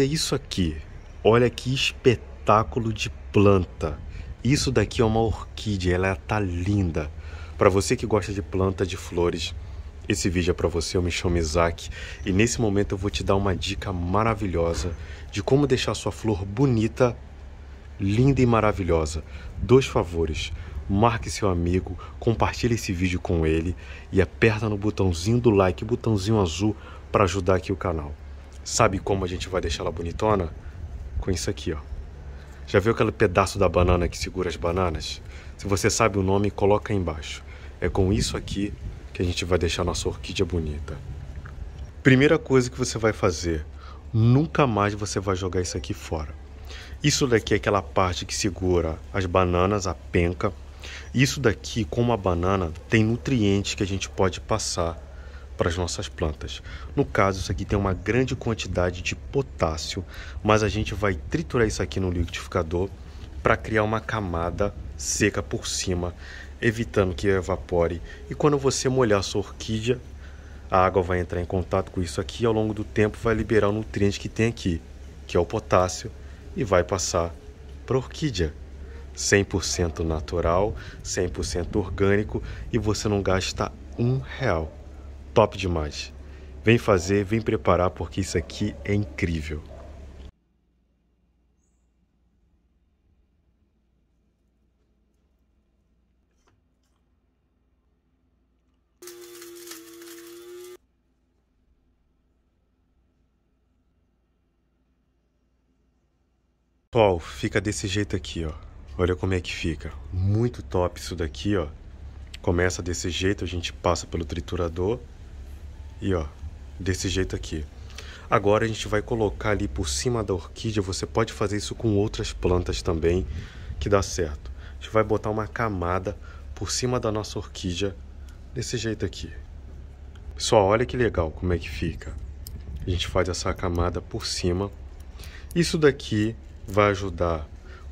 É isso aqui. Olha que espetáculo de planta. Isso daqui é uma orquídea, ela tá linda. Para você que gosta de planta de flores, esse vídeo é para você, eu me chamo Isaac e nesse momento eu vou te dar uma dica maravilhosa de como deixar sua flor bonita, linda e maravilhosa. Dois favores, marque seu amigo, compartilhe esse vídeo com ele e aperta no botãozinho do like, botãozinho azul para ajudar aqui o canal. Sabe como a gente vai deixar ela bonitona? Com isso aqui, ó. Já viu aquele pedaço da banana que segura as bananas? Se você sabe o nome, coloca aí embaixo. É com isso aqui que a gente vai deixar nossa orquídea bonita. Primeira coisa que você vai fazer, nunca mais você vai jogar isso aqui fora. Isso daqui é aquela parte que segura as bananas, a penca. Isso daqui, como a banana, tem nutrientes que a gente pode passar para as nossas plantas. No caso, isso aqui tem uma grande quantidade de potássio, mas a gente vai triturar isso aqui no liquidificador para criar uma camada seca por cima, evitando que evapore. E quando você molhar a sua orquídea, a água vai entrar em contato com isso aqui e ao longo do tempo vai liberar o nutriente que tem aqui, que é o potássio, e vai passar para a orquídea. 100% natural, 100% orgânico e você não gasta um real top demais. Vem fazer, vem preparar, porque isso aqui é incrível. Paul, fica desse jeito aqui, ó. Olha como é que fica. Muito top isso daqui, ó. Começa desse jeito, a gente passa pelo triturador. E ó, desse jeito aqui. Agora a gente vai colocar ali por cima da orquídea, você pode fazer isso com outras plantas também, que dá certo. A gente vai botar uma camada por cima da nossa orquídea, desse jeito aqui. Pessoal, olha que legal como é que fica. A gente faz essa camada por cima. Isso daqui vai ajudar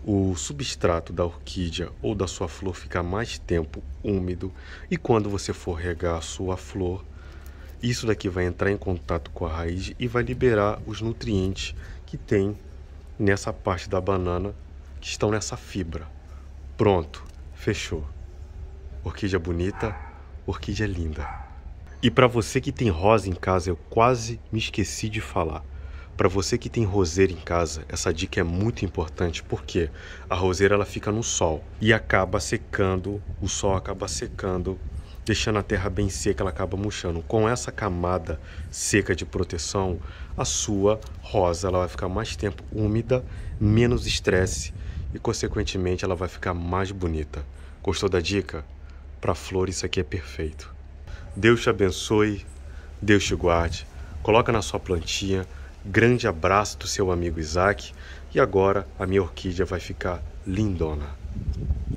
o substrato da orquídea ou da sua flor ficar mais tempo úmido e quando você for regar a sua flor, isso daqui vai entrar em contato com a raiz e vai liberar os nutrientes que tem nessa parte da banana que estão nessa fibra. Pronto, fechou. Orquídea bonita, orquídea linda. E para você que tem rosa em casa, eu quase me esqueci de falar. Para você que tem roseira em casa, essa dica é muito importante porque a roseira ela fica no sol e acaba secando, o sol acaba secando deixando a terra bem seca, ela acaba murchando. Com essa camada seca de proteção, a sua rosa ela vai ficar mais tempo úmida, menos estresse e, consequentemente, ela vai ficar mais bonita. Gostou da dica? Para flor, isso aqui é perfeito. Deus te abençoe, Deus te guarde. Coloca na sua plantinha. Grande abraço do seu amigo Isaac. E agora a minha orquídea vai ficar lindona.